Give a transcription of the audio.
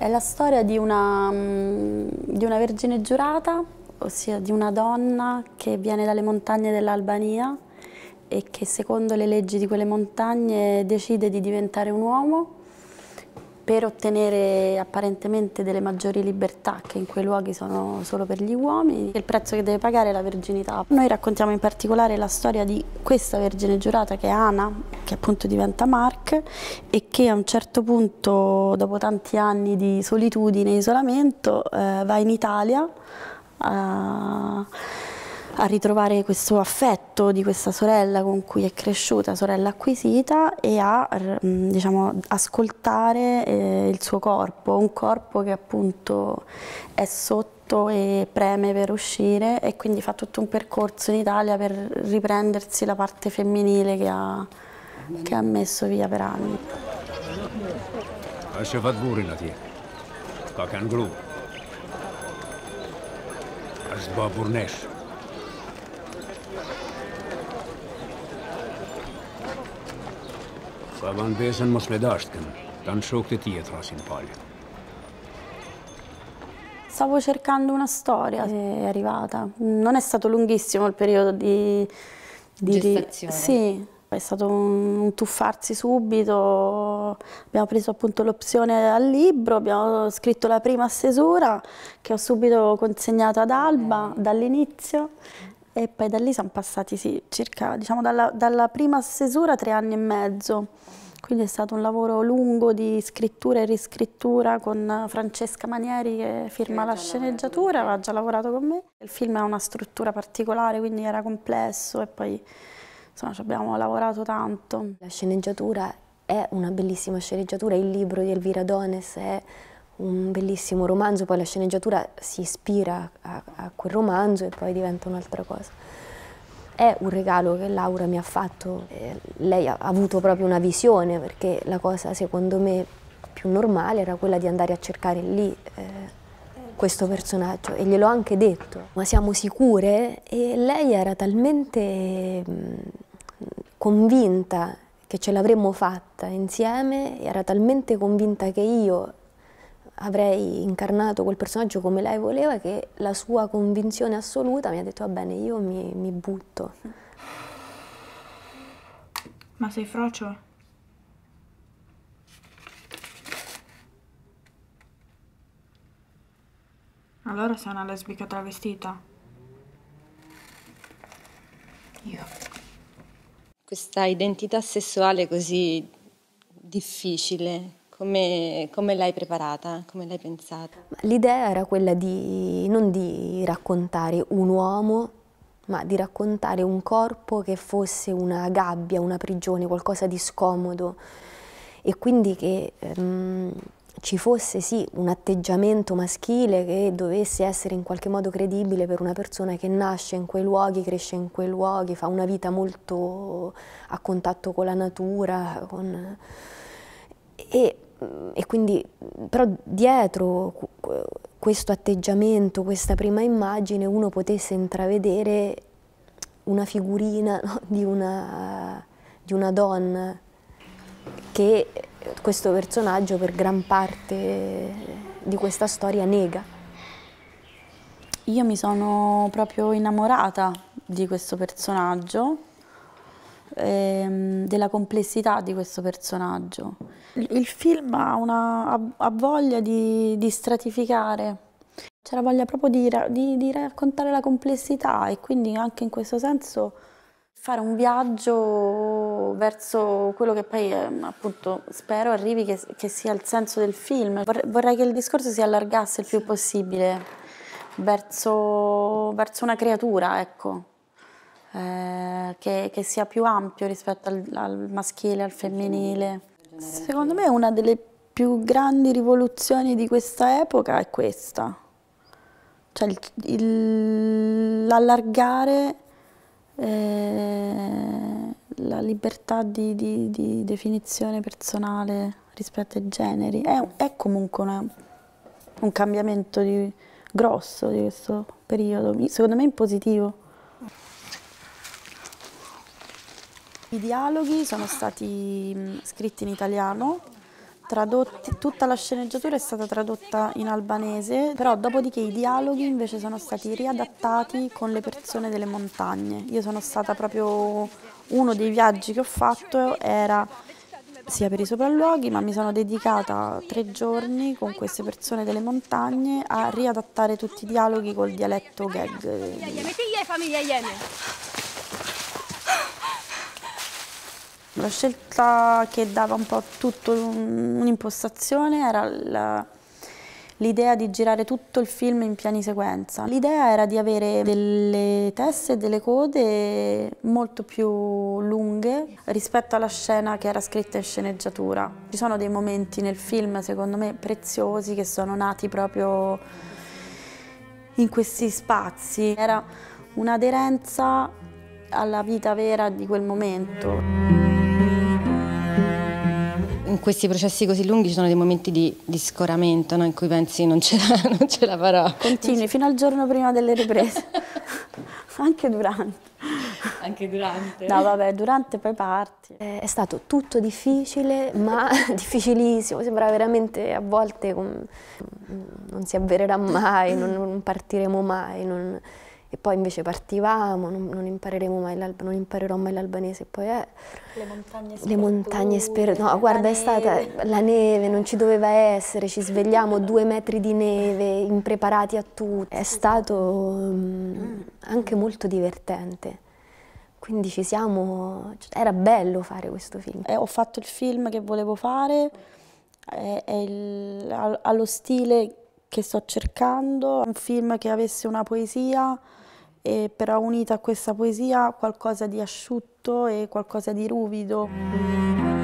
È la storia di una, mm, di una vergine giurata, ossia di una donna che viene dalle montagne dell'Albania e che secondo le leggi di quelle montagne decide di diventare un uomo per ottenere apparentemente delle maggiori libertà che in quei luoghi sono solo per gli uomini, il prezzo che deve pagare è la verginità. Noi raccontiamo in particolare la storia di questa vergine giurata che è Ana, che appunto diventa Mark e che a un certo punto, dopo tanti anni di solitudine e isolamento, eh, va in Italia. Eh, a ritrovare questo affetto di questa sorella con cui è cresciuta, sorella acquisita, e a mm, diciamo, ascoltare eh, il suo corpo, un corpo che appunto è sotto e preme per uscire e quindi fa tutto un percorso in Italia per riprendersi la parte femminile che ha, che ha messo via per anni. Això fa duri, la tia. Coca en gru. Es bo pornés. Sa ban besën mos me dashtë kënë, tanë shokët e ti e trasin palë. Stavo cercando una storia, eh, è arrivata. Non è stato lunghissimo il periodo di... di Gestazione. Sì, è stato un, un tuffarsi subito, abbiamo preso appunto l'opzione al libro, abbiamo scritto la prima stesura che ho subito consegnato ad Alba dall'inizio e poi da lì sono passati sì, circa, diciamo dalla, dalla prima stesura tre anni e mezzo. Quindi è stato un lavoro lungo di scrittura e riscrittura con Francesca Manieri che firma che la sceneggiatura, aveva già lavorato con me. Il film ha una struttura particolare, quindi era complesso e poi insomma, ci abbiamo lavorato tanto. La sceneggiatura è una bellissima sceneggiatura, il libro di Elvira Dones è un bellissimo romanzo, poi la sceneggiatura si ispira a, a quel romanzo e poi diventa un'altra cosa. È un regalo che Laura mi ha fatto, eh, lei ha avuto proprio una visione perché la cosa secondo me più normale era quella di andare a cercare lì eh, questo personaggio e gliel'ho anche detto, ma siamo sicure? E lei era talmente mh, mm, convinta che ce l'avremmo fatta insieme, era talmente convinta che io avrei incarnato quel personaggio come lei voleva, che la sua convinzione assoluta mi ha detto va bene, io mi, mi butto. Ma sei frocio? Allora sei una lesbica travestita? Io. Questa identità sessuale così difficile come, come l'hai preparata? Come l'hai pensata? L'idea era quella di non di raccontare un uomo, ma di raccontare un corpo che fosse una gabbia, una prigione, qualcosa di scomodo e quindi che ehm, ci fosse sì un atteggiamento maschile che dovesse essere in qualche modo credibile per una persona che nasce in quei luoghi, cresce in quei luoghi, fa una vita molto a contatto con la natura. Con... E Mm, e quindi mm, però dietro questo atteggiamento, questa prima immagine, uno potesse intravedere una figurina no? di, una, di, una, donna che questo personaggio per gran parte di questa storia nega. Io mi sono proprio innamorata di questo personaggio ehm, della complessità di questo personaggio. Il, il film ha, una, ha, ha voglia di, di stratificare, c'era voglia proprio di, di, di raccontare la complessità e quindi anche in questo senso fare un viaggio verso quello che poi ehm, appunto spero arrivi che, che sia il senso del film. Vorrei, vorrei che il discorso si allargasse il più possibile verso, verso una creatura, ecco. Eh, che, che, sia più ampio rispetto al, al maschile, al femminile. Secondo me una delle più grandi rivoluzioni di questa epoca è questa, cioè l'allargare eh, la libertà di, di, di, definizione personale rispetto ai generi. È, è comunque una, un cambiamento di, grosso di questo periodo, secondo me in positivo. I dialoghi sono stati mm, scritti in italiano, tradotti, tutta la sceneggiatura è stata tradotta in albanese, però dopodiché i dialoghi invece sono stati riadattati con le persone delle montagne. Io sono stata proprio uno dei viaggi che ho fatto era sia per i sopralluoghi, ma mi sono dedicata tre giorni con queste persone delle montagne a riadattare tutti i dialoghi col dialetto gag. La scelta che dava un po' tutto un'impostazione era l'idea di girare tutto il film in piani sequenza. L'idea era di avere delle teste e delle code molto più lunghe rispetto alla scena che era scritta in sceneggiatura. Ci sono dei momenti nel film, secondo me, preziosi che sono nati proprio in questi spazi. Era un'aderenza alla vita vera di quel momento in questi processi così lunghi ci sono dei momenti di, di scoramento no? in cui pensi non ce la, non ce la farò. Continui fino al giorno prima delle riprese, anche durante. Anche durante? No vabbè, durante poi parti. Eh, è stato tutto difficile, ma difficilissimo, sembra veramente a volte non si avvererà mai, non, non partiremo mai, non e poi invece partivamo, non, non impareremo mai non imparerò mai l'albanese, poi eh, le montagne sperdute, le montagne sperdute, no guarda è stata la neve, non ci doveva essere, ci svegliamo due metri di neve, impreparati a tutto, è stato um, anche molto divertente. Quindi ci siamo, cioè, era bello fare questo film. Eh, ho fatto il film che volevo fare, è, è il, allo stile che sto cercando, un film che avesse una poesia, e però unita a questa poesia qualcosa di asciutto e qualcosa di ruvido.